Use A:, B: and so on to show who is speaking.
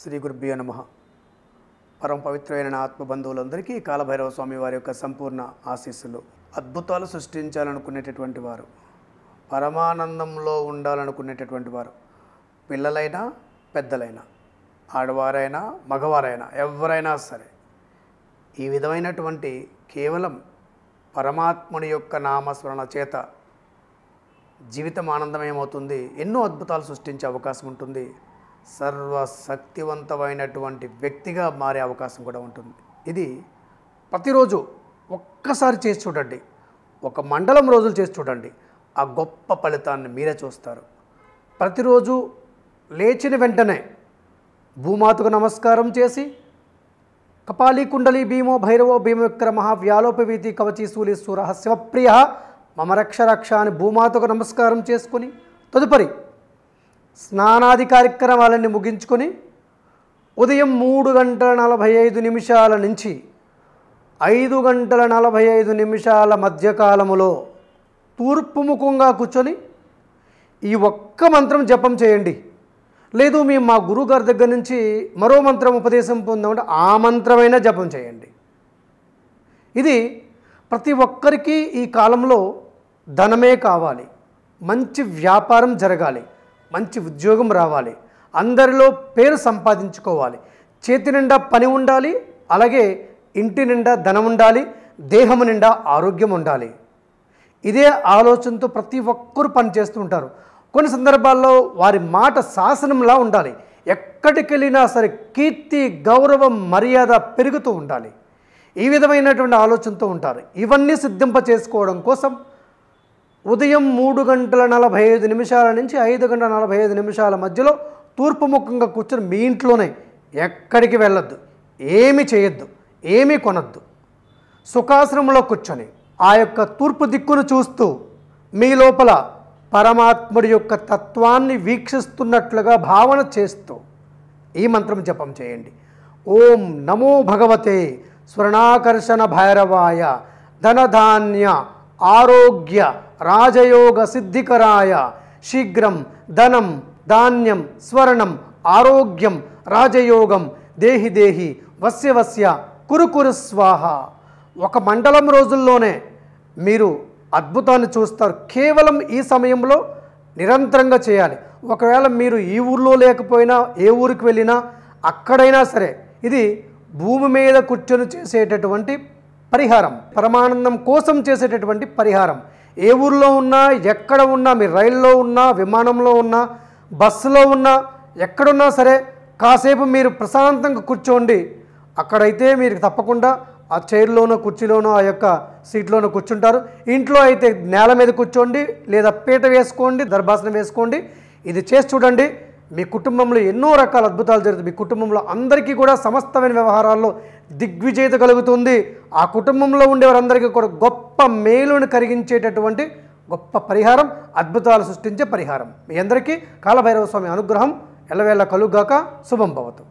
A: శ్రీ గురుభ్యో నమ పరమ పవిత్రమైన ఆత్మబంధువులందరికీ కాలభైరవ స్వామి వారి యొక్క సంపూర్ణ ఆశీస్సులు అద్భుతాలు సృష్టించాలనుకునేటటువంటి వారు పరమానందంలో ఉండాలనుకునేటటువంటి వారు పిల్లలైనా పెద్దలైనా ఆడవారైనా మగవారైనా ఎవరైనా సరే ఈ విధమైనటువంటి కేవలం పరమాత్ముని యొక్క నామస్మరణ చేత జీవితం ఆనందమేమవుతుంది ఎన్నో అద్భుతాలు సృష్టించే అవకాశం ఉంటుంది సర్వశక్తివంతమైనటువంటి వ్యక్తిగా మారే అవకాశం కూడా ఉంటుంది ఇది ప్రతిరోజు ఒక్కసారి చేసి చూడండి ఒక మండలం రోజులు చేసి చూడండి ఆ గొప్ప
B: ఫలితాన్ని మీరే చూస్తారు ప్రతిరోజు లేచిన వెంటనే భూమాతకు నమస్కారం చేసి కపాలి కుండలి భీమో భైరవో భీమవిక్రమ వ్యాలోపవీతి కవచి సూలి సూర శివప్రియ మమ రక్ష రక్ష అని భూమాతకు నమస్కారం చేసుకుని తదుపరి స్నానాది కార్యక్రమాలన్నీ ముగించుకొని ఉదయం మూడు గంటల నలభై ఐదు నిమిషాల నుంచి ఐదు గంటల నలభై ఐదు నిమిషాల మధ్యకాలములో తూర్పు ముఖంగా కూర్చొని ఈ ఒక్క మంత్రం జపం చేయండి లేదు మేము మా గురువుగారి దగ్గర నుంచి మరో మంత్రం ఉపదేశం పొందామంటే ఆ మంత్రమైనా జపం చేయండి ఇది ప్రతి ఒక్కరికి ఈ కాలంలో ధనమే కావాలి మంచి వ్యాపారం జరగాలి మంచి ఉద్యోగం రావాలి అందరిలో పేరు సంపాదించుకోవాలి చేతి నిండా పని ఉండాలి అలాగే ఇంటి నిండా ధనం ఉండాలి దేహము నిండా ఆరోగ్యం ఉండాలి ఇదే ఆలోచనతో ప్రతి ఒక్కరూ పనిచేస్తూ ఉంటారు కొన్ని సందర్భాల్లో వారి మాట శాసనంలా ఉండాలి ఎక్కడికి వెళ్ళినా సరే కీర్తి గౌరవం మర్యాద పెరుగుతూ ఉండాలి ఈ విధమైనటువంటి ఆలోచనతో ఉంటారు ఇవన్నీ సిద్ధింప చేసుకోవడం కోసం ఉదయం మూడు గంటల నలభై ఐదు నిమిషాల నుంచి ఐదు గంటల నలభై ఐదు నిమిషాల మధ్యలో తూర్పు ముఖంగా కూర్చొని మీ ఇంట్లోనే ఎక్కడికి వెళ్ళొద్దు ఏమి చేయొద్దు ఏమీ కొనొద్దు సుఖాశ్రమంలో కూర్చొని ఆ యొక్క తూర్పు దిక్కును చూస్తూ మీ లోపల పరమాత్ముడి యొక్క తత్వాన్ని వీక్షిస్తున్నట్లుగా భావన చేస్తూ ఈ మంత్రం జపం చేయండి ఓం నమో భగవతే స్వర్ణాకర్షణ భైరవాయ ధనధాన్య ఆరోగ్య రాజయోగ సిద్ధికరాయ శీఘ్రం ధనం ధాన్యం స్వర్ణం ఆరోగ్యం రాజయోగం దేహి దేహి వస్య వస్య కురుకురు స్వాహ ఒక మండలం రోజుల్లోనే మీరు అద్భుతాన్ని చూస్తారు కేవలం ఈ సమయంలో నిరంతరంగా చేయాలి ఒకవేళ మీరు ఈ ఊర్లో లేకపోయినా ఏ ఊరికి వెళ్ళినా అక్కడైనా సరే ఇది భూమి మీద కూర్చొని చేసేటటువంటి పరిహారం పరమానందం కోసం చేసేటటువంటి పరిహారం ఏ ఊర్లో ఉన్నా ఎక్కడ ఉన్నా మీరు రైల్లో ఉన్నా విమానంలో ఉన్నా బస్సులో ఉన్నా ఎక్కడున్నా సరే కాసేపు మీరు ప్రశాంతంగా కూర్చోండి అక్కడైతే మీరు తప్పకుండా ఆ చైర్లోనో కుర్చీలోనో ఆ యొక్క సీట్లోనో కూర్చుంటారు ఇంట్లో అయితే నేల మీద కూర్చోండి లేదా పీట వేసుకోండి దర్భాసనం వేసుకోండి ఇది చేసి చూడండి మీ కుటుంబంలో ఎన్నో రకాల అద్భుతాలు జరుగుతుంది మీ కుటుంబంలో అందరికీ కూడా సమస్తమైన వ్యవహారాల్లో దిగ్విజేత కలుగుతుంది ఆ కుటుంబంలో ఉండేవారందరికీ కూడా గొప్ప మేలును కరిగించేటటువంటి గొప్ప పరిహారం అద్భుతాలు సృష్టించే పరిహారం మీ అందరికీ కాలభైరవ స్వామి అనుగ్రహం ఎల్లవేళ కలుగాక శుభం భవతు